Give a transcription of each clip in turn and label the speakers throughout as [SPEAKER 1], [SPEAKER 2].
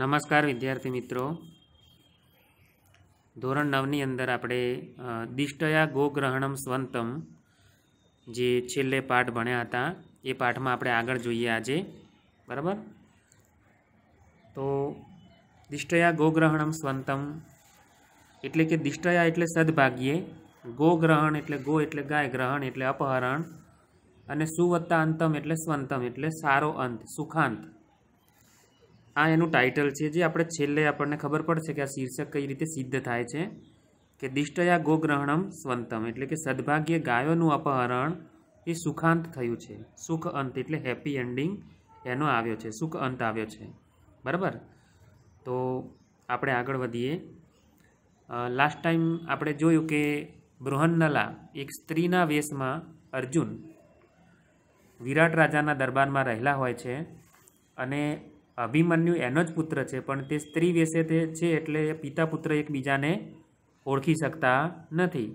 [SPEAKER 1] નમસ્કાર વિદ્યાર્થી મિત્રો ધોરણ નવની અંદર આપણે દિષ્ટયા ગોગ્રહણમ સ્વંતમ જે છેલ્લે પાઠ ભણ્યા હતા એ પાઠમાં આપણે આગળ જોઈએ આજે બરાબર તો દિષ્ટયા ગોગ્રહણમ સ્વંતમ એટલે કે દિષ્ટયા એટલે સદભાગ્યે ગોગ્રહણ એટલે ગો એટલે ગાય ગ્રહણ એટલે અપહરણ અને સુવત્તા અંતમ એટલે સ્વંતમ એટલે સારો અંત સુખાંત આ એનું ટાઇટલ છે જે આપણે છેલ્લે આપણને ખબર પડશે કે આ શીર્ષક કઈ રીતે સિદ્ધ થાય છે કે દિષ્ટયા ગોગ્રહણમ સ્વંતમ એટલે કે સદભાગ્ય ગાયોનું અપહરણ એ સુખાંત થયું છે સુખ અંત એટલે હેપી એન્ડિંગ એનો આવ્યો છે સુખ અંત આવ્યો છે બરાબર તો આપણે આગળ વધીએ લાસ્ટ ટાઈમ આપણે જોયું કે બૃહન્નલા એક સ્ત્રીના વેશમાં અર્જુન વિરાટ રાજાના દરબારમાં રહેલા હોય છે અને અભિમન્યુ એનો જ પુત્ર છે પણ તે સ્ત્રી વેશે તે છે એટલે પિતા પુત્ર એકબીજાને ઓળખી શકતા નથી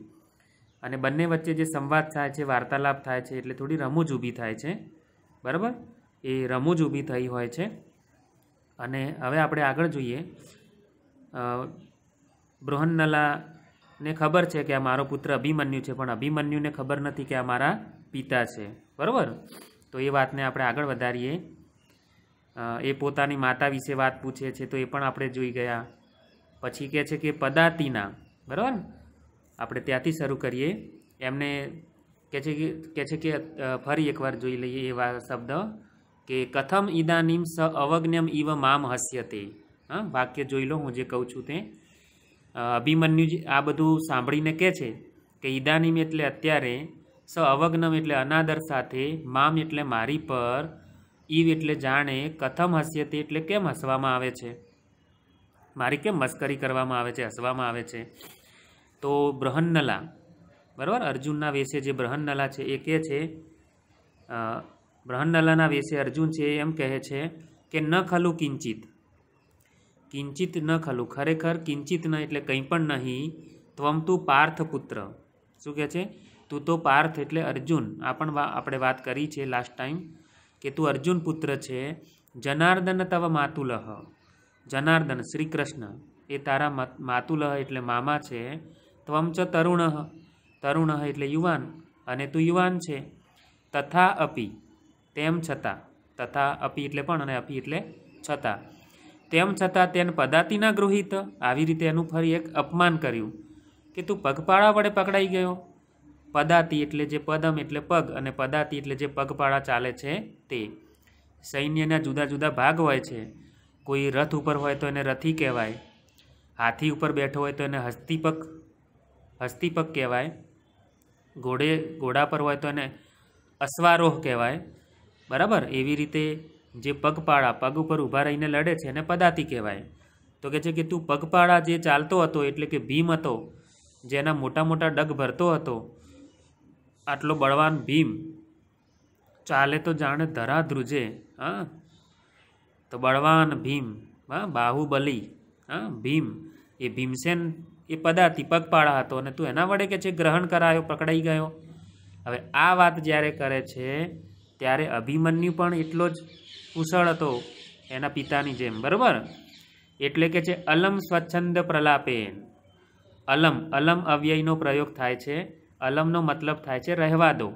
[SPEAKER 1] અને બંને વચ્ચે જે સંવાદ થાય છે વાર્તાલાપ થાય છે એટલે થોડી રમૂજ ઊભી થાય છે બરાબર એ રમૂજ ઊભી થઈ હોય છે અને હવે આપણે આગળ જોઈએ બૃહન્નલાને ખબર છે કે આ મારો પુત્ર અભિમન્યુ છે પણ અભિમન્યુને ખબર નથી કે આ મારા પિતા છે બરાબર તો એ વાતને આપણે આગળ વધારીએ એ પોતાની માતા વિશે વાત પૂછે છે તો એ પણ આપણે જોઈ ગયા પછી કહે છે કે પદાતિના બરાબર ને આપણે ત્યાંથી શરૂ કરીએ એમને કહે છે કે કહે છે કે ફરી એકવાર જોઈ લઈએ એવા શબ્દ કે કથમ ઈદાનીમ સ અવજ્ઞમ ઇવ મામ હસ્ય તે હા વાક્ય જોઈ લો હું જે કહું છું તે અભિમન્યુજી આ બધું સાંભળીને કહે છે કે ઈદાનીમ એટલે અત્યારે સ અવજ્ઞમ એટલે અનાદર સાથે મામ એટલે મારી પર ઈવ એટલે જાણે કથમ હસ્યતી એટલે કેમ હસવામાં આવે છે મારી કેમ મસ્કરી કરવામાં આવે છે હસવામાં આવે છે તો બ્રહન્નલા બરાબર અર્જુનના વેશે જે બ્રહન્નલા છે એ કહે છે બ્રહન્નલાના વેશે અર્જુન છે એમ કહે છે કે ન ખલું કિંચિત કિંચિત ન ખલું ખરેખર કિંચિત ન એટલે કંઈ પણ નહીં ત્વમ તું પાર્થ પુત્ર શું કહે છે તું તો પાર્થ એટલે અર્જુન આ પણ આપણે વાત કરી છે લાસ્ટ ટાઈમ કે તું અર્જુન પુત્ર છે જનાર્દન તવ માતુલહ જનાર્દન શ્રી કૃષ્ણ એ તારા માતુલહ એટલે મામા છે ત્વમ ચ તરુણ તરુણ એટલે યુવાન અને તું યુવાન છે તથા અપી તેમ છતાં તથા અપી એટલે પણ અને અપી એટલે છતાં તેમ છતાં તેને પદાતિના ગૃહિત આવી રીતે એનું ફરી એક અપમાન કર્યું કે તું પગપાળા વડે પકડાઈ ગયો પદાતિ એટલે જે પદમ એટલે પગ અને પદાતિ એટલે જે પગપાળા ચાલે છે તે સૈન્યના જુદા જુદા ભાગ હોય છે કોઈ રથ ઉપર હોય તો એને રથી કહેવાય હાથી ઉપર બેઠો હોય તો એને હસ્તીપક હસ્તીપક કહેવાય ઘોડે ઘોડા પર હોય તો એને અશ્વારોહ કહેવાય બરાબર એવી રીતે જે પગપાળા પગ ઉપર ઊભા રહીને લડે છે એને પદાતિ કહેવાય તો કહે છે કે તું પગપાળા જે ચાલતો હતો એટલે કે ભીમ હતો જેના મોટા મોટા ડગ ભરતો હતો આટલો બળવાન ભીમ ચાલે તો જાણે ધરા ધ્રુજે હા તો બળવાન ભીમ હા બાહુબલી હા ભીમ એ ભીમસેન એ પદાર્થી પગપાળા હતો અને તું એના વડે કે છે ગ્રહણ કરાયો પકડાઈ ગયો હવે આ વાત જ્યારે કરે છે ત્યારે અભિમન્યુ પણ એટલો જ કુશળ હતો એના પિતાની જેમ બરાબર એટલે કે છે અલમ સ્વચ્છંદ પ્રલાપે અલમ અલમ અવ્યયનો પ્રયોગ થાય છે અલમનો મતલબ થાય છે રહેવા દો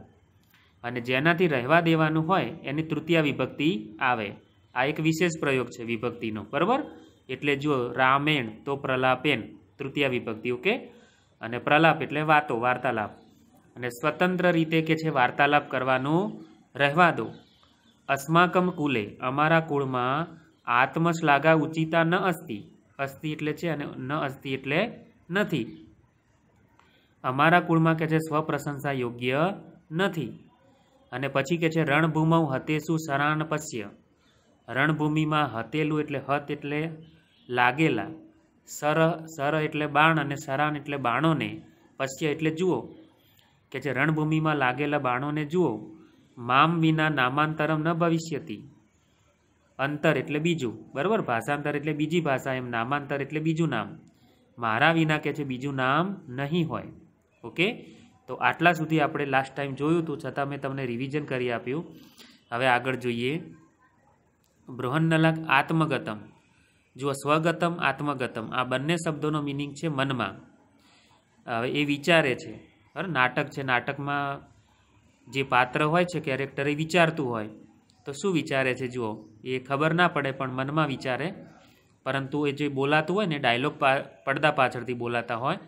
[SPEAKER 1] અને જેનાથી રહેવા દેવાનું હોય એની તૃતીય વિભક્તિ આવે આ એક વિશેષ પ્રયોગ છે વિભક્તિનો બરાબર એટલે જો રામેણ તો પ્રલાપેન તૃતીય વિભક્તિ ઓકે અને પ્રલાપ એટલે વાતો વાર્તાલાપ અને સ્વતંત્ર રીતે કે છે વાર્તાલાપ કરવાનું રહેવા દો અસ્માકમ કુલે અમારા કુળમાં આત્મશ્લાઘા ઉચિતા ન અસ્થિ અસ્થિ એટલે છે અને ન અસ્થિ એટલે નથી અમારા કુળમાં કે છે સ્વપ્રશંસા યોગ્ય નથી અને પછી કે છે રણભૂમૌ હતેસુ શરાણ પશ્ય રણભૂમિમાં હતેલું એટલે હત એટલે લાગેલા સર સર એટલે બાણ અને શરાણ એટલે બાણોને પશ્ય એટલે જુઓ કે છે રણભૂમિમાં લાગેલા બાણોને જુઓ મામ વિના નામાંતરમ ન ભવિષ્યતી અંતર એટલે બીજું બરાબર ભાષાંતર એટલે બીજી ભાષા એમ નામાંતર એટલે બીજું નામ મારા વિના કે છે બીજું નામ નહીં હોય ઓકે તો આટલા સુધી આપણે લાસ્ટ ટાઈમ જોયું હતું છતાં મેં તમને રિવિઝન કરી આપ્યું હવે આગળ જોઈએ બૃહન્નલક આત્મગતમ જુઓ સ્વગતમ આત્મગતમ આ બંને શબ્દોનો મિનિંગ છે મનમાં હવે એ વિચારે છે બરાબર નાટક છે નાટકમાં જે પાત્ર હોય છે કેરેક્ટર એ વિચારતું હોય તો શું વિચારે છે જુઓ એ ખબર ના પડે પણ મનમાં વિચારે પરંતુ એ જે બોલાતું હોય ને ડાયલોગ પડદા પાછળથી બોલાતા હોય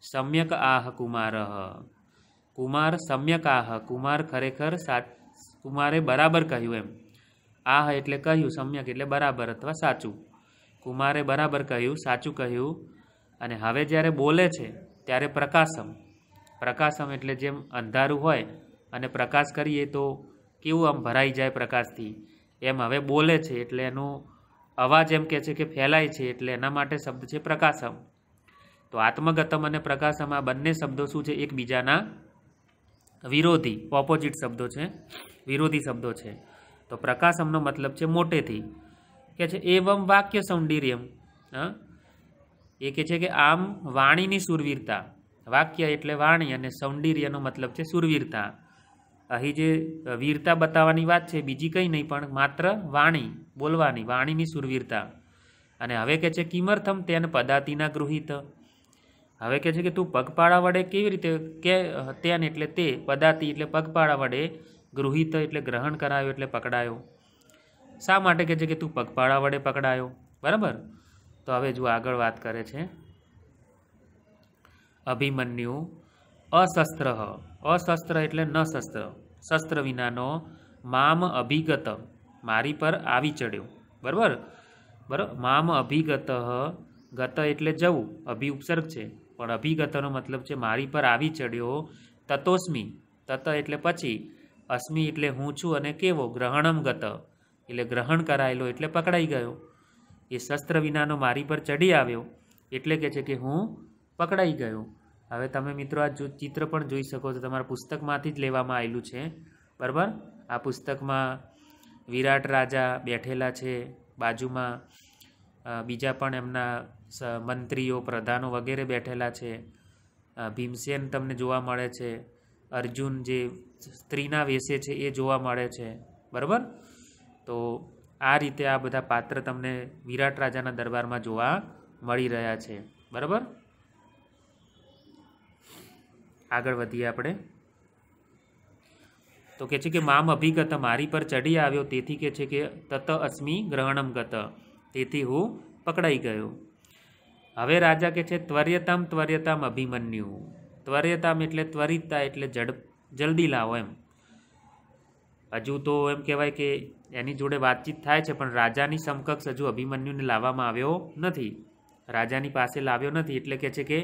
[SPEAKER 1] સમ્યક આહ કુમારહ કુમાર સમ્યક આહ કુમાર ખરેખર સા કુમારે બરાબર કહ્યું એમ આહ એટલે કહ્યું સમ્યક એટલે બરાબર અથવા સાચું કુમારે બરાબર કહ્યું સાચું કહ્યું અને હવે જ્યારે બોલે છે ત્યારે પ્રકાશમ પ્રકાશમ એટલે જેમ અંધારું હોય અને પ્રકાશ કરીએ તો કેવું આમ ભરાઈ જાય પ્રકાશથી એમ હવે બોલે છે એટલે એનો અવાજ એમ કહે છે કે ફેલાય છે એટલે એના માટે શબ્દ છે પ્રકાશમ તો આત્મગતમ અને પ્રકાશમ આ બંને શબ્દો શું છે એકબીજાના વિરોધી ઓપોઝિટ શબ્દો છે વિરોધી શબ્દો છે તો પ્રકાશમનો મતલબ છે મોટેથી કે છે એવમ વાક્ય સૌંદર્યમ હા એ કહે છે કે આમ વાણીની સુરવીરતા વાક્ય એટલે વાણી અને સૌંદર્યનો મતલબ છે સુરવીરતા અહીં જે વીરતા બતાવવાની વાત છે બીજી કંઈ નહીં પણ માત્ર વાણી બોલવાની વાણીની સુરવીરતા અને હવે કહે છે કિમર્થમ તેન પદાતિના ગૃહિત હવે કહે છે કે તું પગપાળા વડે કેવી રીતે કે હત્યાને એટલે તે પદાતી એટલે પગપાળા વડે ગૃહિત એટલે ગ્રહણ કરાયો એટલે પકડાયો શા માટે કહે છે કે તું પગપાળા વડે પકડાયો બરાબર તો હવે જો આગળ વાત કરે છે અભિમન્યુ અશસ્ત્ર અશસ્ત્ર એટલે ન શસ્ત્ર શસ્ત્ર વિનાનો મામ અભિગત મારી પર આવી ચડ્યો બરાબર બરાબર મામ અભિગત ગત એટલે જવું અભિ ઉપસર્ગ છે પણ અભિગતનો મતલબ છે મારી પર આવી ચડ્યો તતોસ્મી તત એટલે પછી અસ્મી એટલે હું છું અને કેવો ગ્રહણમ ગત એટલે ગ્રહણ કરાયેલો એટલે પકડાઈ ગયો એ શસ્ત્ર વિનાનો મારી પર ચડી આવ્યો એટલે કે છે કે હું પકડાઈ ગયો હવે તમે મિત્રો આ ચિત્ર પણ જોઈ શકો છો તમારા પુસ્તકમાંથી જ લેવામાં આવેલું છે બરાબર આ પુસ્તકમાં વિરાટ રાજા બેઠેલા છે બાજુમાં બીજા પણ એમના મંત્રીઓ પ્રધાનો વગેરે બેઠેલા છે ભીમસેન તમને જોવા મળે છે અર્જુન જે સ્ત્રીના વેશે છે એ જોવા મળે છે બરાબર તો આ રીતે આ બધા પાત્ર તમને વિરાટ રાજાના દરબારમાં જોવા મળી રહ્યા છે બરાબર આગળ વધીએ આપણે તો કે છે કે મામ અભિગત મારી પર ચડી આવ્યો તેથી કે છે કે તત અસ્મી ગ્રહણમ ગત તેથી હું પકડાઈ ગયો હવે રાજા કે છે ત્વર્યતામ ત્વર્યતામ અભિમન્યુ ત્વર્યતામ એટલે ત્વરિતતા એટલે ઝડપ જલ્દી લાવો એમ હજુ તો એમ કહેવાય કે એની જોડે વાતચીત થાય છે પણ રાજાની સમકક્ષ હજુ અભિમન્યુને લાવવામાં આવ્યો નથી રાજાની પાસે લાવ્યો નથી એટલે કહે છે કે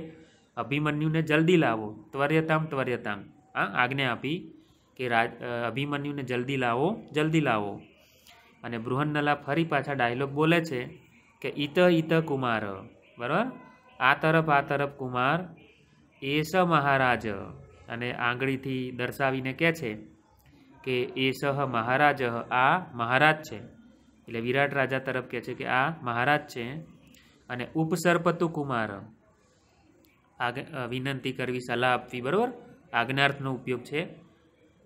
[SPEAKER 1] અભિમન્યુને જલ્દી લાવો ત્વર્યતામ ત્વર્યતામ આ આજ્ઞા આપી કે અભિમન્યુને જલ્દી લાવો જલ્દી લાવો અને બૃહન્નલા ફરી પાછા ડાયલોગ બોલે છે કે ઈત ઈત કુમાર બરાબર આ તરફ આ તરફ કુમાર એસ મહારાજ અને આંગળીથી દર્શાવીને કહે છે કે એસ મહારાજ આ મહારાજ છે એટલે વિરાટ રાજા તરફ કહે છે કે આ મહારાજ છે અને ઉપસર્પતુ કુમાર આગ વિનંતી કરવી સલાહ આપવી બરાબર આજ્ઞાર્થનો ઉપયોગ છે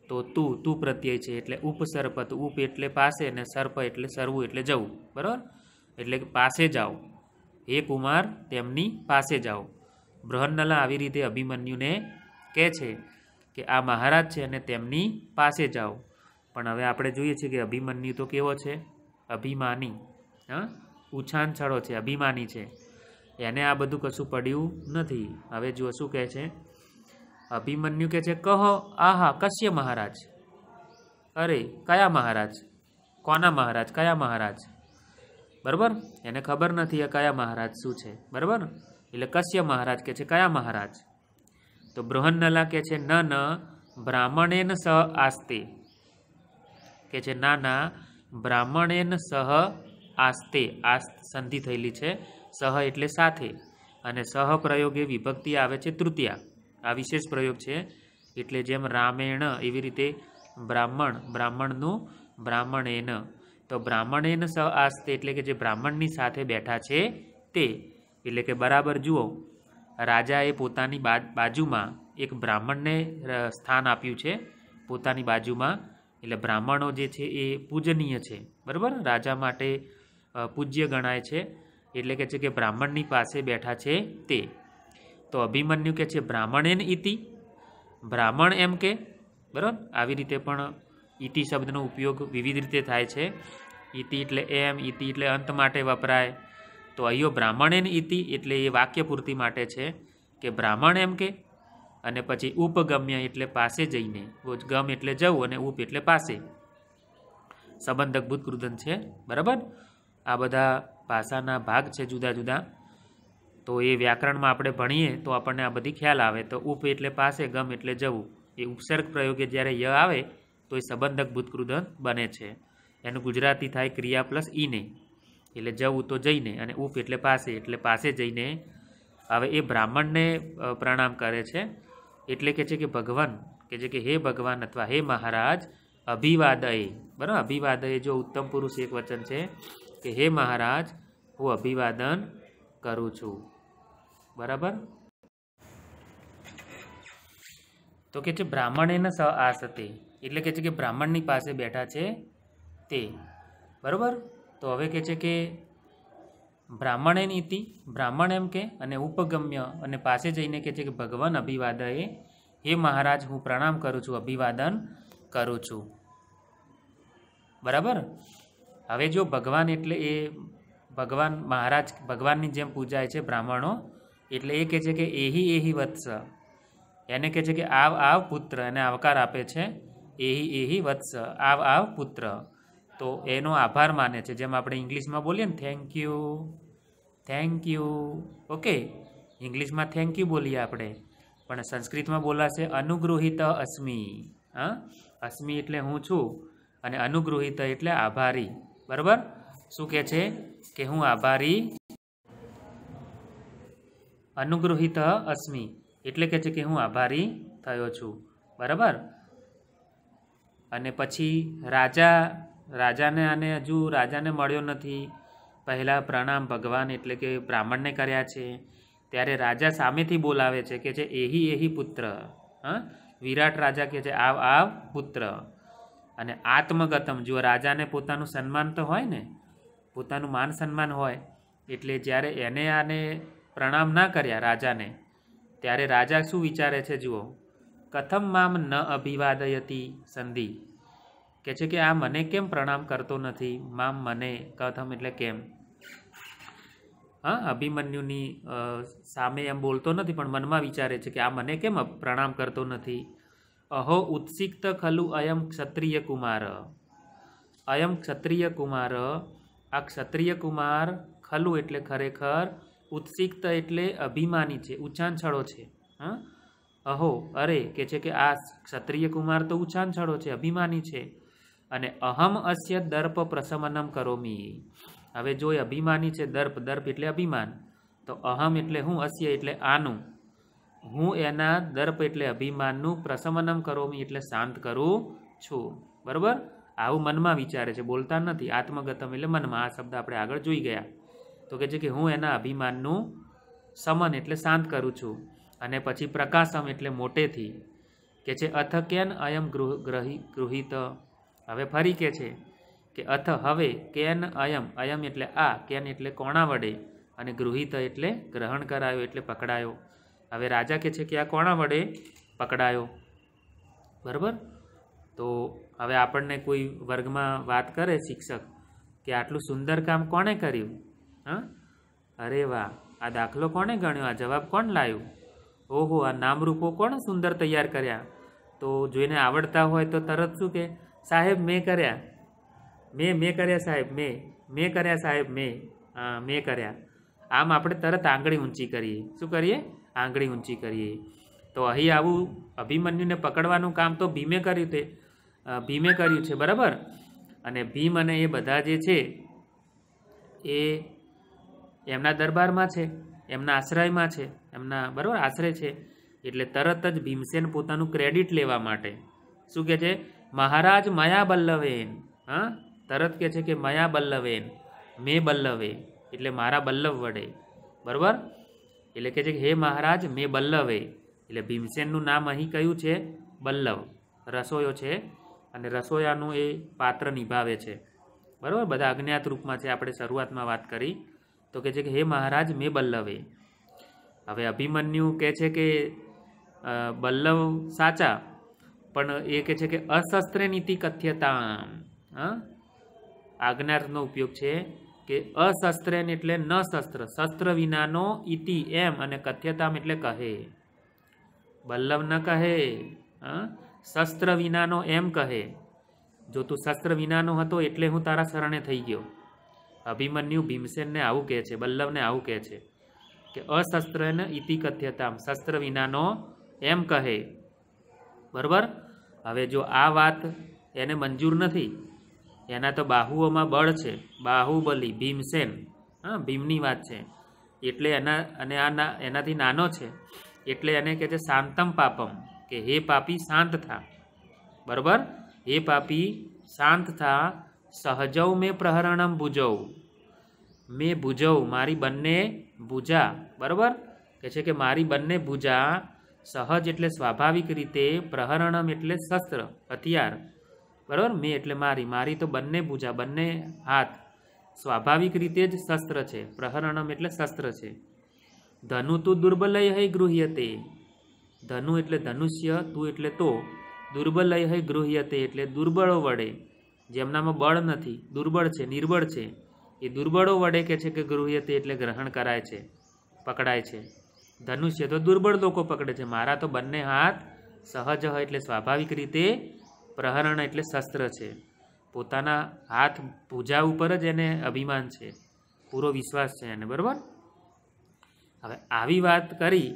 [SPEAKER 1] તો તું તું પ્રત્યય છે એટલે ઉપસર્પ તો ઉપ એટલે પાસે અને સર્પ એટલે સરવું એટલે જવું બરાબર એટલે કે પાસે જાઓ હે કુમાર તેમની પાસે જાઓ બૃહન્નલા આવી રીતે અભિમન્યુને કહે છે કે આ મહારાજ છે અને તેમની પાસે જાઓ પણ હવે આપણે જોઈએ છીએ કે અભિમન્યુ તો કેવો છે અભિમાની હા ઉછાન છે અભિમાની છે એને આ બધું કશું પડ્યું નથી હવે જો શું કહે છે અભિમન્યુ કે છે કહો આહા કશ્ય મહારાજ અરે કયા મહારાજ કોના મહારાજ કયા મહારાજ બરાબર એને ખબર નથી એ કયા મહારાજ શું છે બરાબર એટલે કશ્ય મહારાજ કહે છે કયા મહારાજ તો બૃહન્નલા કહે છે ન ન બ્રાહ્મણેન સહ આસ્તે કે છે ના ના બ્રાહ્મણેન સહ આસ્તે આસ્ત સંધિ થયેલી છે સહ એટલે સાથે અને સહ પ્રયોગે વિભક્તિ આવે છે તૃતીયા આ વિશેષ પ્રયોગ છે એટલે જેમ રામેણ એવી રીતે બ્રાહ્મણ બ્રાહ્મણનું બ્રાહ્મણેન તો બ્રાહ્મણેન સ આસ્તે એટલે કે જે બ્રાહ્મણની સાથે બેઠા છે તે એટલે કે બરાબર જુઓ રાજાએ પોતાની બાજુમાં એક બ્રાહ્મણને સ્થાન આપ્યું છે પોતાની બાજુમાં એટલે બ્રાહ્મણો જે છે એ પૂજનીય છે બરાબર રાજા માટે પૂજ્ય ગણાય છે એટલે કે છે કે બ્રાહ્મણની પાસે બેઠા છે તે તો અભિમન્યુ કે છે બ્રાહ્મણેન ઇતિ બ્રાહ્મણ એમ કે બરાબર આવી રીતે પણ ઇતિ શબ્દનો ઉપયોગ વિવિધ રીતે થાય છે ઇતિ એટલે એમ ઇતિ એટલે અંત માટે વપરાય તો અહીંયો બ્રાહ્મણેન ઇતિ એટલે એ વાક્ય પૂર્તિ માટે છે કે બ્રાહ્મણ એમ કે અને પછી ઉપગમ્ય એટલે પાસે જઈને ગમ એટલે જવું અને ઉપ એટલે પાસે સંબંધક ભૂતકૃદન છે બરાબર આ બધા ભાષાના ભાગ છે જુદા જુદા તો એ વ્યાકરણમાં આપણે ભણીએ તો આપણને આ બધી ખ્યાલ આવે તો ઉપ એટલે પાસે ગમ એટલે જવું એ ઉપસર્ગ પ્રયોગે જ્યારે ય આવે તો એ સંબંધક ભૂતકૃદન બને છે એનું ગુજરાતી થાય ક્રિયા પ્લસ ઈને એટલે જવું તો જઈને અને ઉપ એટલે પાસે એટલે પાસે જઈને હવે એ બ્રાહ્મણને પ્રણામ કરે છે એટલે કે છે કે ભગવાન કે જે કે હે ભગવાન અથવા હે મહારાજ અભિવાદય બરાબર અભિવાદય જો ઉત્તમ પુરુષ એક વચન છે કે હે મહારાજ હું અભિવાદન કરું છું બરાબર તો કે છે બ્રાહ્મણ એને સ આસ તે એટલે કે છે કે બ્રાહ્મણની પાસે બેઠા છે તે બરાબર તો હવે કે છે કે બ્રાહ્મણ એની નીતિ બ્રાહ્મણ એમ કે અને ઉપગમ્ય અને પાસે જઈને કહે છે કે ભગવાન અભિવાદએ હે મહારાજ હું પ્રણામ કરું છું અભિવાદન કરું છું બરાબર હવે જો ભગવાન એટલે એ ભગવાન મહારાજ ભગવાનની જેમ પૂજાય છે બ્રાહ્મણો એટલે એ કહે છે કે એહી એહી વત્સ એને કહે છે કે આવ આવ પુત્ર એને આવકાર આપે છે એહી એહી વત્સ આવ આવ પુત્ર તો એનો આભાર માને છે જેમ આપણે ઇંગ્લિશમાં બોલીએ ને thank you thank you okay ઇંગ્લિશમાં થેન્ક યુ બોલીએ આપણે પણ સંસ્કૃતમાં બોલાશે અનુગૃહિત અસ્મી હા અસ્મી એટલે હું છું અને અનુગૃહિત એટલે આભારી બરાબર શું કહે છે કે હું આભારી અનુગૃહિત અસ્મી એટલે કહે છે કે હું આભારી થયો છું બરાબર અને પછી રાજા રાજાને આને હજુ રાજાને મળ્યો નથી પહેલાં પ્રણામ ભગવાન એટલે કે બ્રાહ્મણને કર્યા છે ત્યારે રાજા સામેથી બોલાવે છે કે જે એહી એહી પુત્ર હા વિરાટ રાજા કે છે આવ આવ પુત્ર અને આત્મગતમ જો રાજાને પોતાનું સન્માન તો હોય ને પોતાનું માન સન્માન હોય એટલે જ્યારે એને આને પ્રણામ ના કર્યા રાજાને ત્યારે રાજા શું વિચારે છે જુઓ કથમ મામ ન અભિવાદયતી સંધિ કે છે કે આ મને કેમ પ્રણામ કરતો નથી મામ મને કથમ એટલે કેમ હા અભિમન્યુની સામે એમ બોલતો નથી પણ મનમાં વિચારે છે કે આ મને કેમ પ્રણામ કરતો નથી અહો ઉત્સિક્ત ખલુ અયમ ક્ષત્રિય કુમાર અયમ ક્ષત્રિય કુમાર આ ક્ષત્રિય કુમાર ખલુ એટલે ખરેખર ઉત્સિક્ત એટલે અભિમાની છે ઉછાંછળો છે હા અહો અરે કે છે કે આ ક્ષત્રિય કુમાર તો ઉછાંછળો છે અભિમાની છે અને અહમ અસ્ય દર્પ પ્રસમનમ કરોમી હવે જો એ અભિમાની છે દર્પ દર્પ એટલે અભિમાન તો અહમ એટલે હું અસ્ય એટલે આનું હું એના દર્પ એટલે અભિમાનનું પ્રસમનમ કરોમી એટલે શાંત કરું છું બરાબર આવું મનમાં વિચારે છે બોલતા નથી આત્મગતમ એટલે મનમાં આ શબ્દ આપણે આગળ જોઈ ગયા તો કે છે કે હું એના અભિમાનનું સમન એટલે શાંત કરું છું અને પછી પ્રકાશમ એટલે મોટેથી કે છે અથ કેન અયમ ગૃહ ગ્રહી ગૃહિત હવે ફરી કે છે કે અથ હવે કેન અયમ અયમ એટલે આ કેન એટલે કોણા વડે અને ગૃહિત એટલે ગ્રહણ કરાયો એટલે પકડાયો હવે રાજા કે છે કે આ કોણા વડે પકડાયો બરાબર તો હવે આપણને કોઈ વર્ગમાં વાત કરે શિક્ષક કે આટલું સુંદર કામ કોણે કર્યું હા અરે વાહ આ દાખલો કોણે ગણ્યો આ જવાબ કોણ લાવ્યું ઓહો આ નામરૂપો કોણ સુંદર તૈયાર કર્યા તો જોઈને આવડતા હોય તો તરત શું કે સાહેબ મેં કર્યા મેં મેં કર્યા સાહેબ મેં મેં કર્યા સાહેબ મેં હા મેં કર્યા આમ આપણે તરત આંગળી ઊંચી કરીએ શું કરીએ આંગળી ઊંચી કરીએ તો અહીં આવું અભિમન્યુને પકડવાનું કામ તો ભીમે કર્યું તે ભીમે કર્યું છે બરાબર અને ભીમ અને એ બધા જે છે એ એમના દરબારમાં છે એમના આશ્રયમાં છે એમના બરાબર આશ્રય છે એટલે તરત જ ભીમસેન પોતાનું ક્રેડિટ લેવા માટે શું કહે છે મહારાજ મયા બલ્લવેન હા તરત કહે છે કે મયા બલ્લવેન મે બલ્લવે એટલે મારા બલ્લવ વડે બરાબર એટલે કહે છે કે હે મહારાજ મે બલ્લવે એટલે ભીમસેનનું નામ અહીં કયું છે બલ્લવ રસોયો છે અને રસોયાનું એ પાત્ર નિભાવે છે બરાબર બધા અજ્ઞાત રૂપમાં છે આપણે શરૂઆતમાં વાત કરી તો કહે છે કે હે મહારાજ મેં બલ્લવે હવે અભિમન્યુ કહે છે કે બલ્લવ સાચા પણ એ કહે છે કે અશસ્ત્ર નીતિ કથ્યતા આજ્ઞાર્થનો ઉપયોગ છે કે અશસ્ત્રેન એટલે ન શસ્ત્ર શસ્ત્ર વિનાનો ઇતિ એમ અને કથ્યતામ એટલે કહે બલ્લવ ન કહે શસ્ત્ર વિનાનો એમ કહે જો તું શસ્ત્ર વિનાનો હતો એટલે હું તારા શરણે થઈ ગયો અભિમન્યુ ભીમસેનને આવું કહે છે બલ્લવને આવું કહે છે કે અશસ્ત્રન ઇતિ કથ્યતામ શસ્ત્ર વિનાનો એમ કહે બરાબર હવે જો આ વાત એને મંજૂર નથી એના તો બાહુઓમાં બળ છે બાહુબલી ભીમસેન હા ભીમની વાત છે એટલે એના અને આ એનાથી નાનો છે એટલે એને કહે છે શાંતમ પાપમ કે હે પાપી શાંત થા બરાબર હે પાપી શાંત થા સહજવ મેં પ્રહરણમ ભુજવ મેં ભુજવ મારી બંને ભૂજા બરાબર કે છે કે મારી બંને ભૂજા સહજ એટલે સ્વાભાવિક રીતે પ્રહરણમ એટલે શસ્ત્ર હથિયાર બરાબર મેં એટલે મારી મારી તો બંને ભૂજા બંને હાથ સ્વાભાવિક રીતે જ શસ્ત્ર છે પ્રહરણમ એટલે શસ્ત્ર છે ધનુ તું દુર્બલય હૈ ગૃહ્યતે ધનુ એટલે ધનુષ્ય તું એટલે તો દુર્બલય હૈ ગૃહ્યતે એટલે દુર્બળો વડે જેમનામાં બળ નથી દુર્બળ છે નિર્બળ છે એ દુર્બળો વડે કે છે કે ગૃહ્યતે એટલે ગ્રહણ કરાય છે પકડાય છે ધનુષ્ય તો દુર્બળ લોકો પકડે છે મારા તો બંને હાથ સહજ એટલે સ્વાભાવિક રીતે પ્રહરણ એટલે શસ્ત્ર છે પોતાના હાથ પૂજા ઉપર જ એને અભિમાન છે પૂરો વિશ્વાસ છે એને બરાબર હવે આવી વાત કરી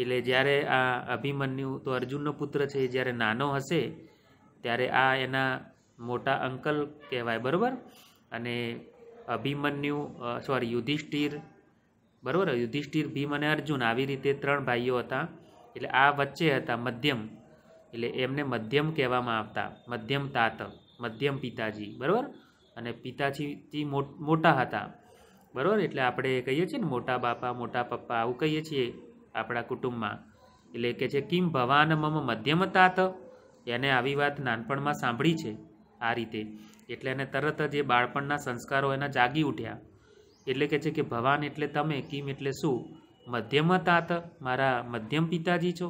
[SPEAKER 1] એટલે જ્યારે આ અભિમન્યુ તો અર્જુનનો પુત્ર છે એ જ્યારે નાનો હશે ત્યારે આ એના મોટા અંકલ કહેવાય બરાબર અને અભિમન્યુ સોરી યુધિષ્ઠિર બરાબર યુધિષ્ઠિર ભીમ અને અર્જુન આવી રીતે ત્રણ ભાઈઓ હતા એટલે આ વચ્ચે હતા મધ્યમ એટલે એમને મધ્યમ કહેવામાં આવતા મધ્યમ તાત મધ્યમ પિતાજી બરાબર અને પિતાજીથી મોટા હતા બરાબર એટલે આપણે કહીએ છીએ ને મોટા બાપા મોટા પપ્પા આવું કહીએ છીએ આપણા કુટુંબમાં એટલે કે છે કિમ ભવાન મમ મધ્યમ તાત એને આવી વાત નાનપણમાં સાંભળી છે આ રીતે એટલે એને તરત જ એ બાળપણના સંસ્કારો એના જાગી ઉઠ્યા એટલે કહે છે કે ભવાન એટલે તમે કિમ એટલે શું મધ્યમ તાત મારા મધ્યમ પિતાજી છો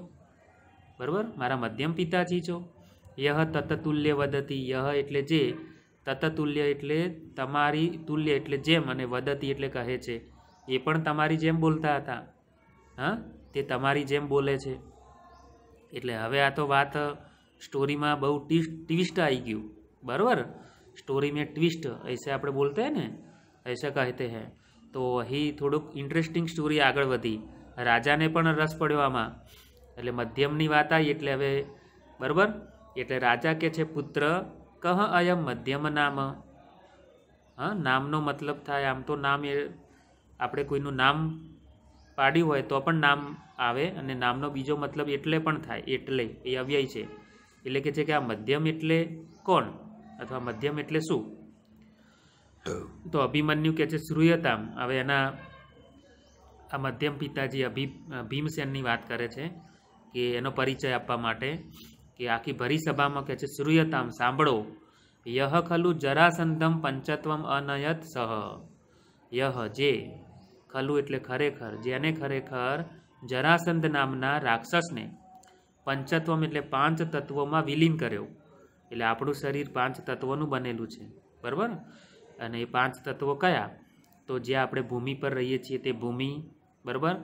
[SPEAKER 1] બરાબર મારા મધ્યમ પિતાજી છો યહ તતતુલ્ય વદતી યહ એટલે જે તતતુલ્ય એટલે તમારી તુલ્ય એટલે જેમ અને વદતી એટલે કહે છે એ પણ તમારી જેમ બોલતા હતા હા તે તમારી જેમ બોલે છે એટલે હવે આ તો વાત સ્ટોરીમાં બહુ ટી ટ્વિસ્ટ આવી ગયું બરાબર સ્ટોરી મેં ટ્વિસ્ટ ऐसे આપણે બોલતે હે ને ऐसा કહેતે હે તો અહીં થોડુંક ઇન્ટરેસ્ટિંગ સ્ટોરી આગળ વધી રાજાને પણ રસ પડ્યો આમાં એટલે મધ્યમની વાત આવી એટલે હવે બરાબર એટલે રાજા કે છે પુત્ર કહ અયમ મધ્યમ નામ હા નામનો મતલબ થાય આમ તો નામ એ આપણે કોઈનું નામ પાડ્યું હોય તો પણ નામ આવે અને નામનો બીજો મતલબ એટલે પણ થાય એટલે એ અવ્યય છે એટલે કે છે કે આ મધ્યમ એટલે કોણ અથવા મધ્યમ એટલે શું તો અભિમન્યુ કે છે શ્રુયતામ હવે એના આ મધ્યમ પિતાજી અભિ ભીમસેનની વાત કરે છે કે એનો પરિચય આપવા માટે કે આખી ભરી સભામાં કહે છે શ્રુયતામ સાંભળો યહ ખલુ જરાસંધમ પંચત્વમ અનયત સહ યહ જે ખલુ એટલે ખરેખર જેને ખરેખર જરાસંધ નામના રાક્ષસને પંચત્વમ એટલે પાંચ તત્વોમાં વિલીન કર્યો એટલે આપણું શરીર પાંચ તત્વોનું બનેલું છે બરાબર અને એ પાંચ તત્વો કયા તો જે આપણે ભૂમિ પર રહીએ છીએ તે ભૂમિ બરાબર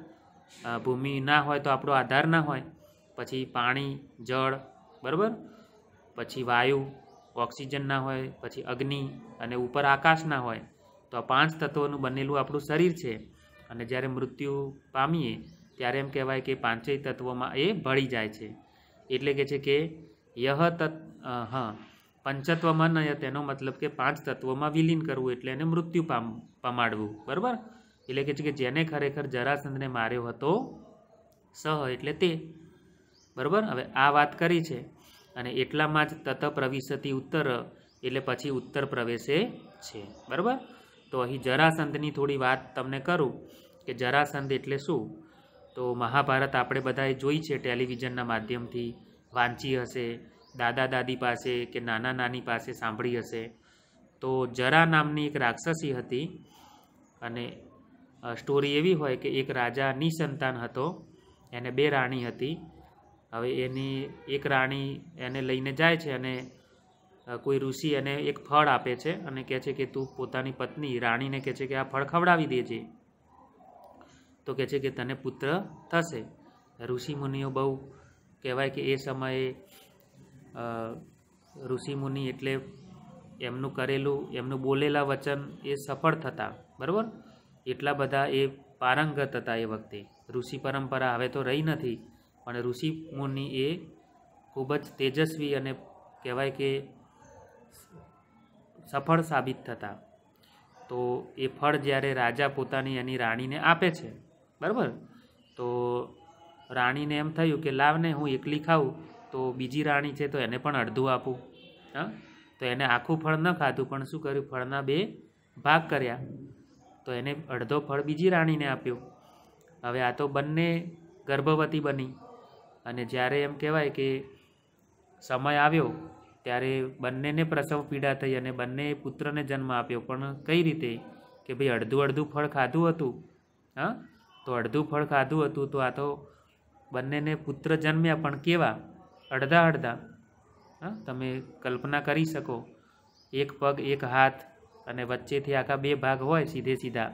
[SPEAKER 1] ભૂમિ ના હોય તો આપણો આધાર ના હોય પછી પાણી જળ બરાબર પછી વાયુ ઓક્સિજન ના હોય પછી અગ્નિ અને ઉપર આકાશ ના હોય તો આ પાંચ તત્વોનું બનેલું આપણું શરીર છે અને જ્યારે મૃત્યુ પામીએ ત્યારે એમ કહેવાય કે પાંચેય તત્વોમાં એ ભળી જાય છે એટલે કે છે કે યહ તત્વ હા પંચત્વમાં નય તેનો મતલબ કે પાંચ તત્વોમાં વિલીન કરવું એટલે એને મૃત્યુ પામ પમાડવું બરાબર એટલે કે છે કે જેને ખરેખર જરાસંધને માર્યો હતો સહ એટલે તે બરાબર હવે આ વાત કરી છે અને એટલામાં જ તત પ્રવિશતી ઉત્તર એટલે પછી ઉત્તર પ્રવેશે છે બરાબર તો અહીં જરાસંધની થોડી વાત તમને કરું કે જરાસંધ એટલે શું તો મહાભારત આપણે બધાએ જોઈ છે ટેલિવિઝનના માધ્યમથી વાંચી હશે દાદા દાદી પાસે કે નાના નાની પાસે સાંભળી હશે તો જરા નામની એક રાક્ષસી હતી અને સ્ટોરી એવી હોય કે એક રાજા નિસંતાન હતો એને બે રાણી હતી હવે એની એક રાણી એને લઈને જાય છે અને કોઈ ઋષિ એને એક ફળ આપે છે અને કહે છે કે તું પોતાની પત્ની રાણીને કહે છે કે આ ફળ ખવડાવી દેજે તો કહે છે કે તને પુત્ર થશે ઋષિ મુનિઓ બહુ કહેવાય કે એ સમયે ઋષિમુનિ એટલે એમનું કરેલું એમનું બોલેલા વચન એ સફળ થતા બરાબર એટલા બધા એ પારંગત હતા એ વખતે ઋષિ પરંપરા હવે તો રહી નથી પણ ઋષિમુનિ એ ખૂબ જ તેજસ્વી અને કહેવાય કે સફળ સાબિત થતા તો એ ફળ જ્યારે રાજા પોતાની એની રાણીને આપે છે બરાબર તો રાણીને એમ થયું કે લાવને હું એકલી ખાઉં તો બીજી રાણી છે તો એને પણ અડધું આપું હા તો એને આખું ફળ ન ખાધું પણ શું કર્યું ફળના બે ભાગ કર્યા તો એને અડધો ફળ બીજી રાણીને આપ્યો હવે આ તો બંને ગર્ભવતી બની અને જ્યારે એમ કહેવાય કે સમય આવ્યો ત્યારે બંનેને પ્રસવ પીડા થઈ અને બંને પુત્રને જન્મ આપ્યો પણ કઈ રીતે કે ભાઈ અડધું અડધું ફળ ખાધું હતું હા તો અડધું ફળ ખાધું હતું તો આ તો બંનેને પુત્ર જન્મ્યા પણ કેવા અડધા અડધા હા તમે કલ્પના કરી શકો એક પગ એક હાથ અને વચ્ચેથી આખા બે ભાગ હોય સીધે સીધા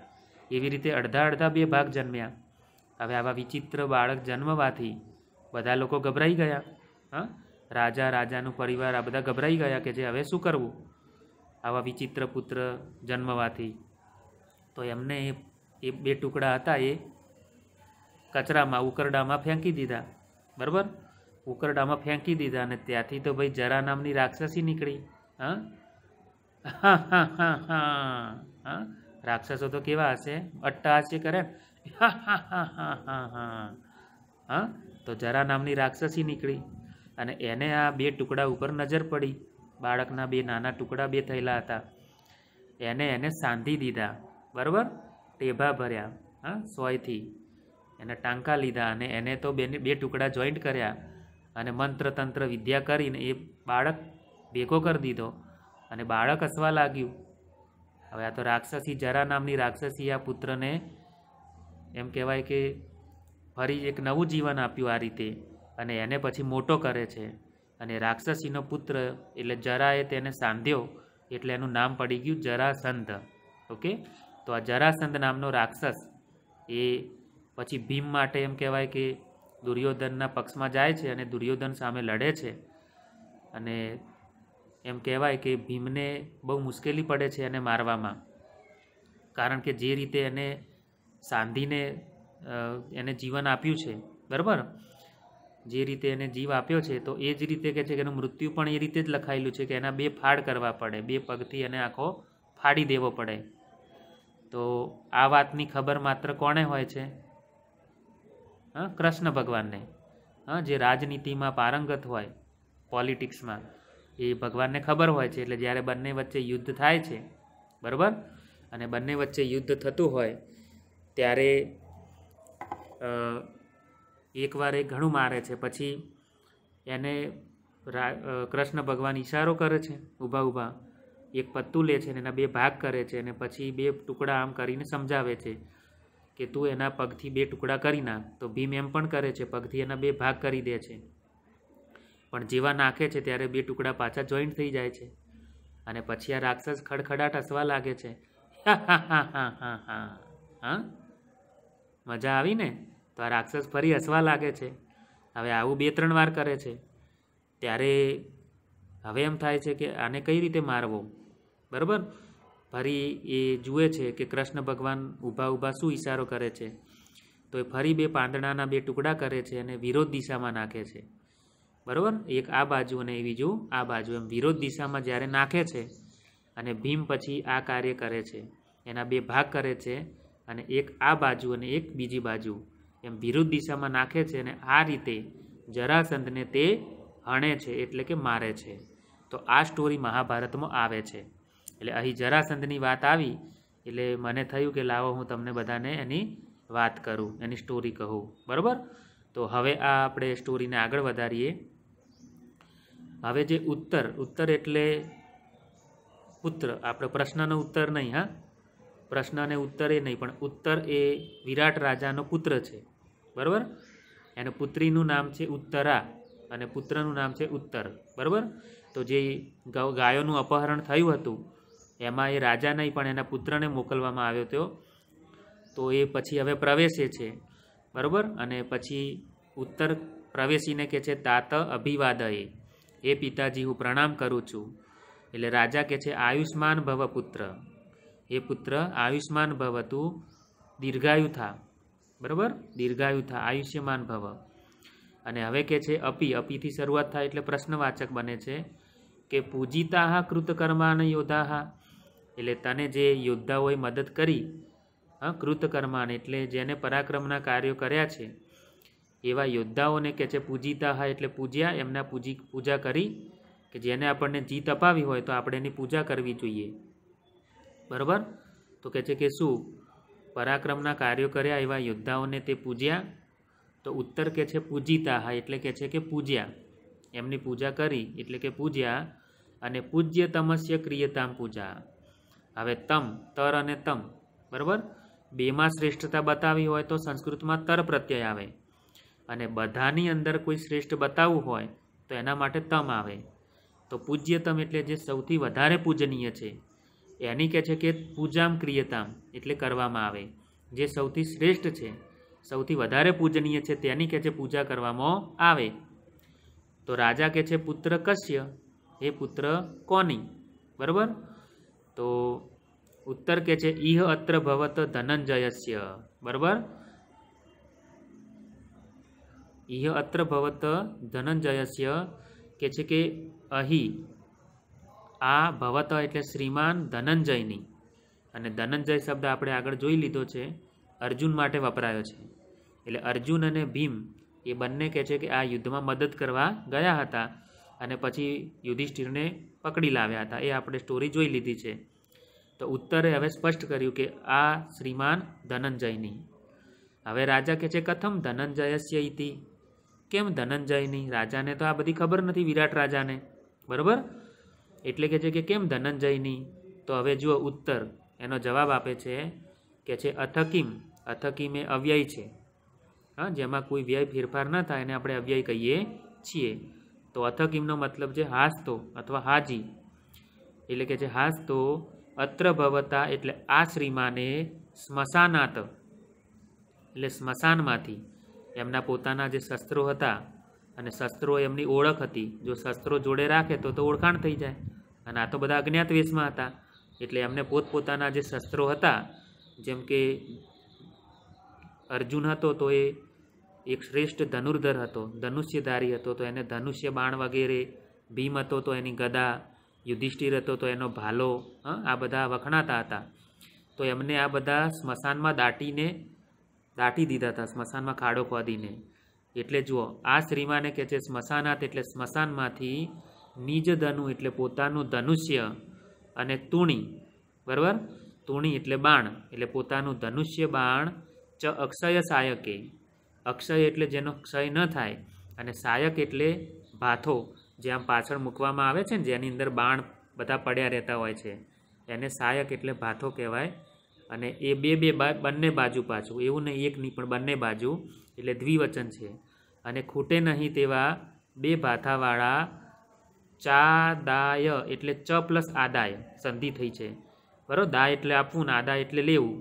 [SPEAKER 1] એવી રીતે અડધા અડધા બે ભાગ જન્મ્યા હવે આવા વિચિત્ર બાળક જન્મવાથી બધા લોકો ગભરાઈ ગયા હા રાજા રાજાનું પરિવાર આ બધા ગભરાઈ ગયા કે જે હવે શું કરવું આવા વિચિત્ર પુત્ર જન્મવાથી તો એમને એ બે ટુકડા હતા એ કચરામાં ઉકરડામાં ફેંકી દીધા બરાબર ઉકરડામાં ફેંકી દીધા અને ત્યાંથી તો ભાઈ જરા નામની રાક્ષસી નીકળી હા હા હા હા રાક્ષસો તો કેવા હશે અટ્ટહાસ્ય કરે હા હા હા તો જરા નામની રાક્ષસી નીકળી અને એને આ બે ટુકડા ઉપર નજર પડી બાળકના બે નાના ટુકડા બે થયેલા હતા એને એને સાંધી દીધા બરાબર ટેભા ભર્યા હા સોયથી એને ટાંકા લીધા અને એને તો બેને બે ટુકડા જોઈન્ટ કર્યા અને મંત્ર તંત્ર વિદ્યા કરીને એ બાળક ભેગો કરી દીધો અને બાળક હસવા લાગ્યું હવે આ તો રાક્ષસી જરા નામની રાક્ષસી આ પુત્રને એમ કહેવાય કે ફરી એક નવું જીવન આપ્યું આ રીતે અને એને પછી મોટો કરે છે અને રાક્ષસીનો પુત્ર એટલે જરાએ તેને સાંધ્યો એટલે એનું નામ પડી ગયું જરાસંધ ઓકે તો આ જરાસંધ નામનો રાક્ષસ એ પછી ભીમ માટે એમ કહેવાય કે દુર્યોધનના પક્ષમાં જાય છે અને દુર્યોધન સામે લડે છે અને એમ કહેવાય કે ભીમને બહુ મુશ્કેલી પડે છે એને મારવામાં કારણ કે જે રીતે એને સાંધીને એને જીવન આપ્યું છે બરાબર જે રીતે એને જીવ આપ્યો છે તો એ જ રીતે કહે છે કે એનું મૃત્યુ પણ એ રીતે જ લખાયેલું છે કે એના બે ફાડ કરવા પડે બે પગથી એને આખો ફાડી દેવો પડે તો આ વાતની ખબર માત્ર કોણે હોય છે કૃષ્ણ ભગવાનને હા જે રાજનીતિમાં પારંગત હોય પોલિટિક્સમાં એ ભગવાનને ખબર હોય છે એટલે જ્યારે બંને વચ્ચે યુદ્ધ થાય છે બરાબર અને બંને વચ્ચે યુદ્ધ થતું હોય ત્યારે એકવાર એ ઘણું મારે છે પછી એને કૃષ્ણ ભગવાન ઈશારો કરે છે ઊભા ઊભા એક પત્તું લે છે અને એના બે ભાગ કરે છે અને પછી બે ટુકડા આમ કરીને સમજાવે છે કે તું એના પગથી બે ટુકડા કરી નાખ તો ભીમ એમ પણ કરે છે પગથી એના બે ભાગ કરી દે છે પણ જેવા નાખે છે ત્યારે બે ટુકડા પાછા જોઈન્ટ થઈ જાય છે અને પછી આ રાક્ષસ ખડખડાટ હસવા લાગે છે મજા આવી ને તો આ રાક્ષસ ફરી હસવા લાગે છે હવે આવું બે ત્રણ વાર કરે છે ત્યારે હવે એમ થાય છે કે આને કઈ રીતે મારવો બરાબર ફરી એ જુએ છે કે કૃષ્ણ ભગવાન ઊભા ઊભા શું ઇશારો કરે છે તો એ ફરી બે પાંદડાના બે ટુકડા કરે છે અને વિરોધ દિશામાં નાખે છે બરાબર એક આ બાજુ અને બીજું આ બાજુ એમ વિરોધ દિશામાં જ્યારે નાખે છે અને ભીમ પછી આ કાર્ય કરે છે એના બે ભાગ કરે છે અને એક આ બાજુ અને એક બીજી બાજુ એમ વિરુદ્ધ દિશામાં નાખે છે અને આ રીતે જરાસંધને તે હણે છે એટલે કે મારે છે તો આ સ્ટોરી મહાભારતમાં આવે છે એટલે અહીં જરાસંધની વાત આવી એટલે મને થયું કે લાવો હું તમને બધાને એની વાત કરું એની સ્ટોરી કહું બરાબર તો હવે આ આપણે સ્ટોરીને આગળ વધારીએ હવે જે ઉત્તર ઉત્તર એટલે પુત્ર આપણે પ્રશ્નનો ઉત્તર નહીં હા પ્રશ્ન અને ઉત્તર એ નહીં પણ ઉત્તર એ વિરાટ રાજાનો પુત્ર છે બરાબર એને પુત્રીનું નામ છે ઉત્તરા અને પુત્રનું નામ છે ઉત્તર બરાબર તો જે ગાયોનું અપહરણ થયું હતું એમાં એ રાજા નહીં પણ એના પુત્રને મોકલવામાં આવ્યો હતો તો એ પછી હવે પ્રવેશે છે બરાબર અને પછી ઉત્તર પ્રવેશીને કહે છે તાત અભિવાદએ એ પિતાજી હું પ્રણામ કરું છું એટલે રાજા કહે છે આયુષ્માન ભવ પુત્ર એ પુત્ર આયુષ્માન ભવ તું દીર્ઘાયુ થા બરાબર દીર્ઘાયુ થા આયુષ્યમાન ભવ અને હવે કે છે અપી અપીથી શરૂઆત થાય એટલે પ્રશ્નવાચક બને છે કે પૂજિતાહ કૃતકર્માન યોધાહા એટલે તને જે યોદ્ધાઓએ મદદ કરી હા કૃતકર્માને એટલે જેને પરાક્રમના કાર્યો કર્યા છે એવા યોદ્ધાઓને કે છે પૂજિતા હા એટલે પૂજ્યા એમના પૂજી પૂજા કરી કે જેને આપણને જીત અપાવી હોય તો આપણે એની પૂજા કરવી જોઈએ બરાબર તો કહે છે કે શું પરાક્રમના કાર્યો કર્યા એવા યોદ્ધાઓને તે પૂજ્યા તો ઉત્તર કે છે પૂજિતા હા એટલે કે છે કે પૂજ્યા એમની પૂજા કરી એટલે કે પૂજ્યા અને પૂજ્ય તમસ્ય ક્રિયતામ પૂજા હવે તમ તર અને તમ બરાબર બેમાં શ્રેષ્ઠતા બતાવી હોય તો સંસ્કૃતમાં તર પ્રત્યય આવે અને બધાની અંદર કોઈ શ્રેષ્ઠ બતાવવું હોય તો એના માટે તમ આવે તો પૂજ્યતમ એટલે જે સૌથી વધારે પૂજનીય છે એની કહે છે કે પૂજામ ક્રિયતામ એટલે કરવામાં આવે જે સૌથી શ્રેષ્ઠ છે સૌથી વધારે પૂજનીય છે તેની કહે છે પૂજા કરવામાં આવે તો રાજા કહે છે પુત્ર કશ્ય એ પુત્ર કોની બરાબર તો ઉત્તર કે છે ઇહ અત્ર ભવત ધનંજયસ્ય બરાબર ઇહ અત્ર ભવત ધનંજયસ્ય કે છે કે અહીં આ ભવત એટલે શ્રીમાન ધનંજયની અને ધનંજય શબ્દ આપણે આગળ જોઈ લીધો છે અર્જુન માટે વપરાયો છે એટલે અર્જુન અને ભીમ એ બંને કહે છે કે આ યુદ્ધમાં મદદ કરવા ગયા હતા અને પછી યુધિષ્ઠિરને પકડી લાવ્યા હતા એ આપણે સ્ટોરી જોઈ લીધી છે તો ઉત્તરે હવે સ્પષ્ટ કર્યું કે આ શ્રીમાન ધનંજયની હવે રાજા કહે છે કથમ ધનંજયસ્ય ઇતિ કેમ ધનંજયની રાજાને તો આ બધી ખબર નથી વિરાટ રાજાને બરાબર એટલે કહે છે કે કેમ ધનંજયની તો હવે જુઓ ઉત્તર એનો જવાબ આપે છે કે છે અથકીમ અથકીમ એ અવ્યય છે હા જેમાં કોઈ વ્યય ફેરફાર ન થાય એને આપણે અવ્યય કહીએ છીએ તો અથક અથકીમનો મતલબ છે હાસ્તો અથવા હાજી એટલે કે જે હાસ્તો અત્ર ભવતા એટલે આ શ્રીમાને સ્મશાનાત એટલે સ્મશાનમાંથી એમના પોતાના જે શસ્ત્રો હતા અને શસ્ત્રો એમની ઓળખ હતી જો શસ્ત્રો જોડે રાખે તો તો ઓળખાણ થઈ જાય અને આ તો બધા અજ્ઞાત વેશમાં હતા એટલે એમને પોતપોતાના જે શસ્ત્રો હતા જેમ કે અર્જુન હતો તો એ એક શ્રેષ્ઠ ધનુર્ધર હતો ધનુષ્યધારી હતો તો એને ધનુષ્ય બાણ વગેરે ભીમ હતો તો એની ગદા યુધિષ્ઠિર હતો તો એનો ભાલો આ બધા વખણાતા હતા તો એમને આ બધા સ્મશાનમાં દાટીને દાટી દીધા હતા સ્મશાનમાં ખાડો ખોદીને એટલે જુઓ આ શ્રીમાને કહે છે સ્મશાનાત એટલે સ્મશાનમાંથી નિજ ધનુ એટલે પોતાનું ધનુષ્ય અને તૂણી બરાબર તૂણી એટલે બાણ એટલે પોતાનું ધનુષ્ય બાણ ચ અક્ષય સાયકે અક્ષય એટલે જેનો ક્ષય ન થાય અને સાયક એટલે ભાથો જે આમ પાછળ મૂકવામાં આવે છે ને જેની અંદર બાણ બધા પડ્યા રહેતા હોય છે એને સાયક એટલે ભાથો કહેવાય અને એ બે બે બંને બાજુ પાછું એવું નહીં એક નહીં પણ બંને બાજુ એટલે દ્વિવચન છે અને ખૂટે નહીં તેવા બે ભાથાવાળા ચાદાય એટલે ચ પ્લસ આદાય સંધિ થઈ છે બરાબર દા એટલે આપવું ને આદા એટલે લેવું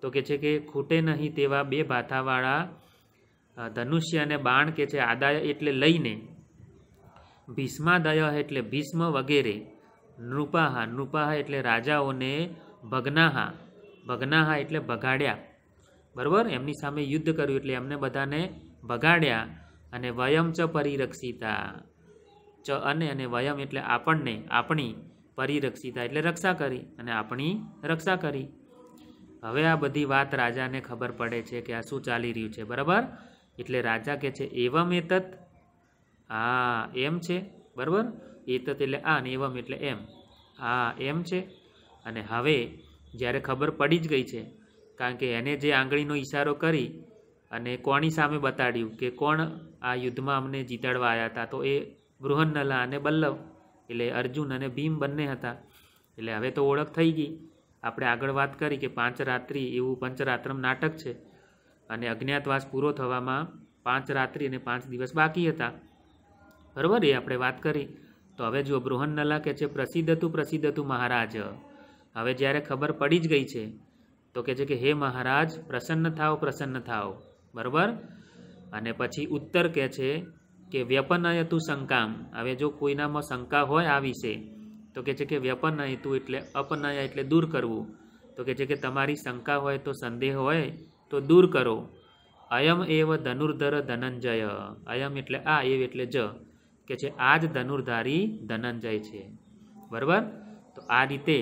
[SPEAKER 1] તો કે છે કે ખૂટે નહીં તેવા બે ભાથાવાળા ધનુષ્ય અને બાણ કે છે આદાય એટલે લઈને ભીષ્માદય એટલે ભીષ્મ વગેરે નૃપાહા નૃપાહા એટલે રાજાઓને ભગનાહા ભગનાહા એટલે ભગાડ્યા બરાબર એમની સામે યુદ્ધ કર્યું એટલે એમને બધાને ભગાડ્યા અને વયમ ચ પરિરક્ષિતા ચ અને અને વયમ એટલે આપણને આપણી પરિરક્ષિતા એટલે રક્ષા કરી અને આપણી રક્ષા કરી હવે આ બધી વાત રાજાને ખબર પડે છે કે આ શું ચાલી રહ્યું છે બરાબર એટલે રાજા કે છે એવમ એતત હા એમ છે બરાબર એતત એટલે આ અને એવમ એટલે એમ હા એમ છે અને હવે જ્યારે ખબર પડી જ ગઈ છે કારણ કે એને જે આંગળીનો ઈશારો કરી અને કોની સામે બતાડ્યું કે કોણ આ યુદ્ધમાં અમને જીતાડવા આવ્યા હતા તો એ બૃહન્નલા અને બલ્લવ એટલે અર્જુન અને ભીમ બંને હતા એટલે હવે તો ઓળખ થઈ ગઈ આપણે આગળ વાત કરી કે પાંચ રાત્રિ એવું પંચરાત્રમ નાટક છે અને અજ્ઞાતવાસ પૂરો થવામાં પાંચ રાત્રિ અને પાંચ દિવસ બાકી હતા બરાબર એ આપણે વાત કરી તો હવે જો બૃહન્નલા કહે છે પ્રસિદ્ધ હતું પ્રસિદ્ધ હતું મહારાજ હવે જ્યારે ખબર પડી જ ગઈ છે તો કહે છે કે હે મહારાજ પ્રસન્ન થાઓ પ્રસન્ન થાઓ બરાબર અને પછી ઉત્તર કહે છે કે વ્યપનયતુ શંકામ હવે જો કોઈનામાં શંકા હોય આ વિશે તો કહે છે કે વ્યપનયતું એટલે અપનય એટલે દૂર કરવું તો કહે છે કે તમારી શંકા હોય તો સંદેહ હોય તો દૂર કરો અયમ એવ ધનુર્ધર ધનંજય અયમ એટલે આ એવ એટલે જ કે છે આ જ ધનુર્ધારી ધનંજય છે બરાબર તો આ રીતે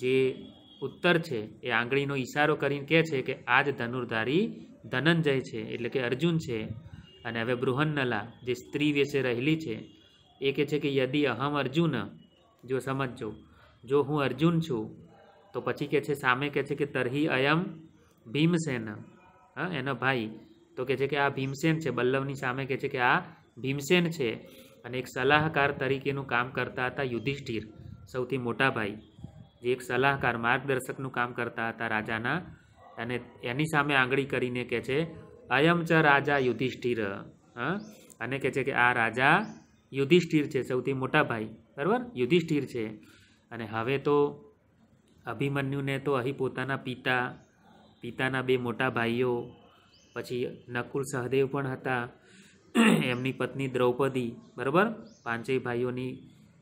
[SPEAKER 1] જે ઉત્તર છે એ આંગળીનો ઈશારો કરીને કહે છે કે આ જ ધનુર્ધારી ધનંજય છે એટલે કે અર્જુન છે અને હવે બૃહન્નલા જે સ્ત્રી વેશે રહેલી છે એ કહે છે કે યદી અહમ અર્જુન જો સમજો જો હું અર્જુન છું તો પછી કહે છે સામે કહે છે કે તરહી અયમ ભીમસેન હા એનો ભાઈ તો કહે છે કે આ ભીમસેન છે બલ્લવની સામે કહે છે કે આ ભીમસેન છે અને એક સલાહકાર તરીકેનું કામ કરતા હતા યુધિષ્ઠિર સૌથી મોટા ભાઈ જે એક સલાહકાર માર્ગદર્શકનું કામ કરતા હતા રાજાના અને એની સામે આંગળી કરીને કહે છે અયમ ચ રાજા યુધિષ્ઠિર હા અને કહે છે કે આ રાજા યુધિષ્ઠિર છે સૌથી મોટા ભાઈ બરાબર યુધિષ્ઠિર છે અને હવે તો અભિમન્યુને તો અહીં પોતાના પિતા પિતાના બે મોટા ભાઈઓ પછી નકુલ સહદેવ પણ હતા એમની પત્ની દ્રૌપદી બરાબર પાંચેય ભાઈઓની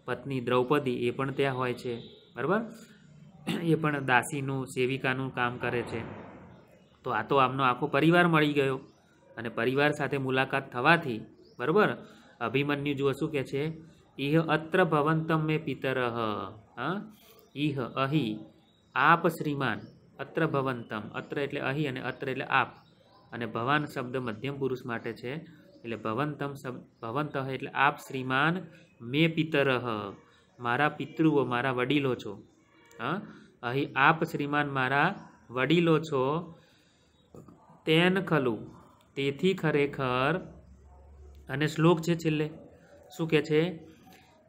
[SPEAKER 1] પત્ની દ્રૌપદી એ પણ ત્યાં હોય છે બરાબર એ પણ દાસીનું સેવિકાનું કામ કરે છે તો આ તો આમનો આખો પરિવાર મળી ગયો અને પરિવાર સાથે મુલાકાત થવાથી બરાબર અભિમન્યુ જુઓ શું કહે છે ઇહ અત્ર ભવંતમ મેં પિતર હ ઇહ અહી આપ શ્રીમાન અત્ર ભવંતમ અત્ર એટલે અહીં અને અત્ર એટલે આપ અને ભવાન શબ્દ મધ્યમ પુરુષ માટે છે એટલે ભવંતમ શબ્દ ભવંત એટલે આપ શ્રીમાન મે પિતરહ મારા પિતૃઓ મારા વડીલો છો હા અહીં આપ શ્રીમાન મારા વડીલો છો તેન ખલું તેથી ખરેખર અને શ્લોક છે છેલ્લે શું કહે છે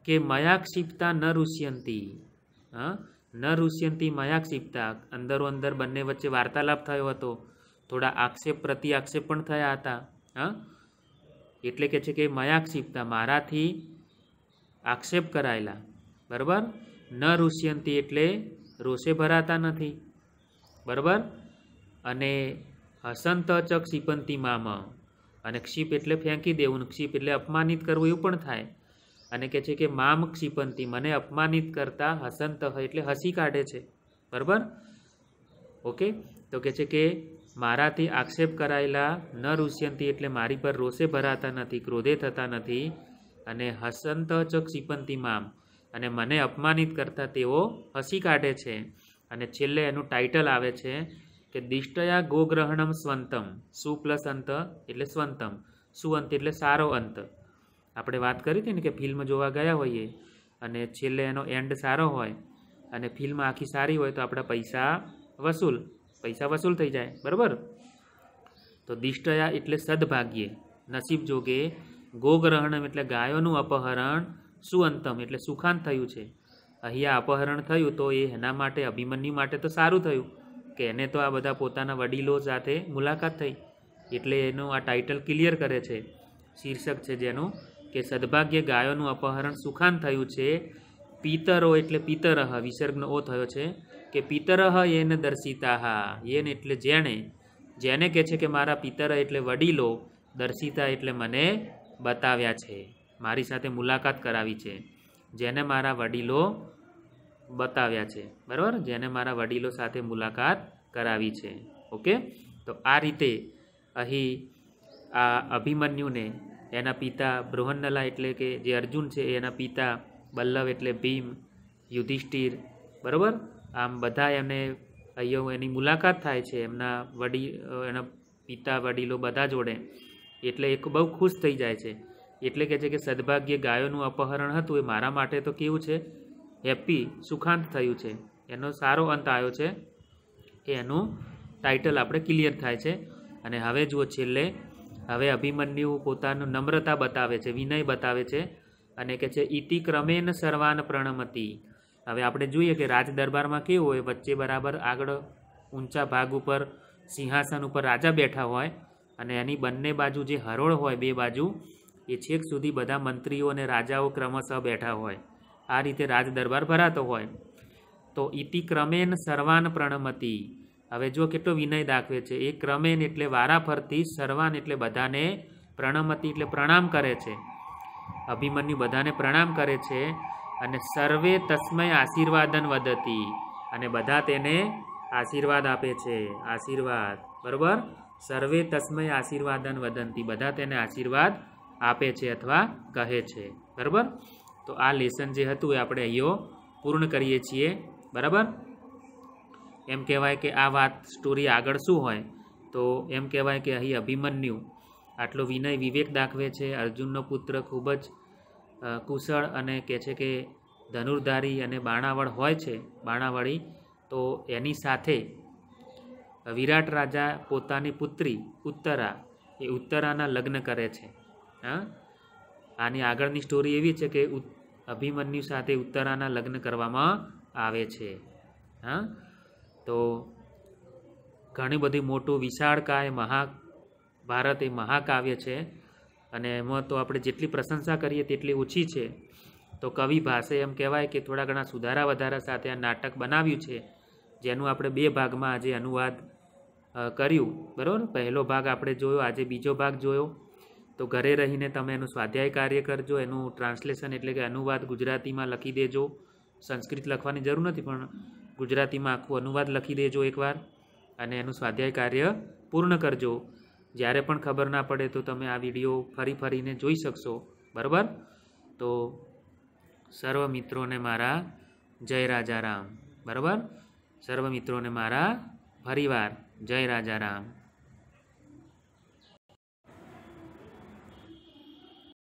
[SPEAKER 1] કે મયા ક્ષિપ્તા ન ઋષ્યંતી હા ન ઋષ્યંતી મયાક્ષિપ્તા અંદરો અંદર બંને વચ્ચે વાર્તાલાપ થયો હતો થોડા આક્ષેપ પ્રતિ આક્ષેપ પણ થયા હતા હા એટલે કે છે કે મયાક્ષિપ્તા મારાથી આક્ષેપ કરાયેલા બરાબર ન ઋષ્યંતિ એટલે રોષે ભરાતા નથી બરાબર અને હસંત ચક ક્ષિપંતી મામ અને ક્ષિપ એટલે ફેંકી દેવું ક્ષિપ એટલે અપમાનિત કરવું એવું પણ થાય અને કહે છે કે મામ ક્ષિપંતી મને અપમાનિત કરતા હસંત એટલે હસી કાઢે છે બરાબર ઓકે તો કહે છે કે મારાથી આક્ષેપ કરાયેલા ન ઋષ્યંતી એટલે મારી પર રોષે ભરાતા નથી ક્રોધે થતા નથી અને હસંત ચ ક્ષિપંતી મામ અને મને અપમાનિત કરતા તેઓ હસી કાઢે છે અને છેલ્લે એનું ટાઇટલ આવે છે કે દિષ્ટયા ગોગ્રહણમ સ્વંતમ સુ પ્લસ અંત એટલે સ્વંતમ સુઅંત એટલે સારો અંત આપણે વાત કરી હતી ને કે ફિલ્મ જોવા ગયા હોઈએ અને છેલ્લે એનો એન્ડ સારો હોય અને ફિલ્મ આખી સારી હોય તો આપણા પૈસા વસૂલ પૈસા વસૂલ થઈ જાય બરાબર તો દિષ્ટયા એટલે સદભાગ્યે નસીબ જોગે ગોગ્રહણમ એટલે ગાયોનું અપહરણ સુઅંતમ એટલે સુખાંત થયું છે અહીંયા અપહરણ થયું તો એ એના માટે અભિમન્યુ માટે તો સારું થયું કે એને તો આ બધા પોતાના વડીલો સાથે મુલાકાત થઈ એટલે એનું આ ટાઇટલ ક્લિયર કરે છે શીર્ષક છે જેનું કે સદભાગ્ય ગાયોનું અપહરણ સુખાન થયું છે પિતરો એટલે પિતરહ વિસર્ગનો ઓ થયો છે કે પિતરહ એને દર્શિતાહ એને એટલે જેણે જેને કહે છે કે મારા પિતર એટલે વડીલો દર્શિતા એટલે મને બતાવ્યા છે મારી સાથે મુલાકાત કરાવી છે જેને મારા વડીલો બતાવ્યા છે બરાબર જેને મારા વડીલો સાથે મુલાકાત કરાવી છે ઓકે તો આ રીતે અહીં આ અભિમન્યુને એના પિતા બૃહન્નલા એટલે કે જે અર્જુન છે એના પિતા બલ્લભ એટલે ભીમ યુધિષ્ઠિર બરાબર આમ બધા એમને અહીંયા એની મુલાકાત થાય છે એમના વડી એના પિતા વડીલો બધા જોડે એટલે એક બહુ ખુશ થઈ જાય છે એટલે કહે છે કે સદભાગ્ય ગાયોનું અપહરણ હતું એ મારા માટે તો કેવું છે હેપી સુખાંત થયું છે એનો સારો અંત આવ્યો છે એનું ટાઇટલ આપણે ક્લિયર થાય છે અને હવે જુઓ છેલ્લે હવે અભિમન્યુ પોતાનું નમ્રતા બતાવે છે વિનય બતાવે છે અને કે છે ઇતિ ક્રમેન સર્વાન પ્રણમતી હવે આપણે જોઈએ કે રાજ દરબારમાં કેવું હોય વચ્ચે બરાબર આગળ ઊંચા ભાગ ઉપર સિંહાસન ઉપર રાજા બેઠા હોય અને એની બંને બાજુ જે હરોળ હોય બે બાજુ એ છેક સુધી બધા મંત્રીઓ અને રાજાઓ ક્રમશઃ બેઠા હોય આ રીતે રાજ દરબાર ભરાતો હોય તો ઇતિ ક્રમેન સર્વાન પ્રણમતી હવે જો કેટલો વિનય દાખવે છે એ ક્રમેન એટલે વારા ફરતી સર્વાન એટલે બધાને પ્રણમતી એટલે પ્રણામ કરે છે અભિમન્યુ બધાને પ્રણામ કરે છે અને સર્વે તસ્મય આશીર્વાદન વધતી અને બધા તેને આશીર્વાદ આપે છે આશીર્વાદ બરાબર સર્વે તસ્મય આશીર્વાદન વદંતી બધા તેને આશીર્વાદ આપે છે અથવા કહે છે બરાબર તો આ લેસન જે હતું એ આપણે અહીંયો પૂર્ણ કરીએ છીએ બરાબર એમ કહેવાય કે આ વાત સ્ટોરી આગળ શું હોય તો એમ કહેવાય કે અહીં અભિમન્યુ આટલો વિનય વિવેક દાખવે છે અર્જુનનો પુત્ર ખૂબ જ કુશળ અને કહે છે કે ધનુર્ધારી અને બાણાવળ હોય છે બાણાવળી તો એની સાથે વિરાટ રાજા પોતાની પુત્રી ઉત્તરા એ ઉત્તરાના લગ્ન કરે છે હા આની આગળની સ્ટોરી એવી છે કે અભિમન્યુ સાથે ઉત્તરાના લગ્ન કરવામાં આવે છે હા તો ઘણી બધી મોટું વિશાળકાય મહા ભારત એ મહાકાવ્ય છે અને એમાં તો આપણે જેટલી પ્રશંસા કરીએ તેટલી ઓછી છે તો કવિ ભાષે એમ કહેવાય કે થોડા ઘણા સુધારા વધારા સાથે આ નાટક બનાવ્યું છે જેનું આપણે બે ભાગમાં આજે અનુવાદ કર્યું બરાબર પહેલો ભાગ આપણે જોયો આજે બીજો ભાગ જોયો તો ઘરે રહીને તમે એનું સ્વાધ્યાય કાર્ય કરજો એનું ટ્રાન્સલેશન એટલે કે અનુવાદ ગુજરાતીમાં લખી દેજો સંસ્કૃત લખવાની જરૂર નથી પણ ગુજરાતીમાં આખું અનુવાદ લખી દેજો એકવાર અને એનું સ્વાધ્યાય કાર્ય પૂર્ણ કરજો જ્યારે પણ ખબર ના પડે તો તમે આ વિડીયો ફરી ફરીને જોઈ શકશો બરાબર તો સર્વ મિત્રોને મારા જય રાજા રામ બરાબર સર્વ મિત્રોને મારા ફરીવાર જય રાજા રામ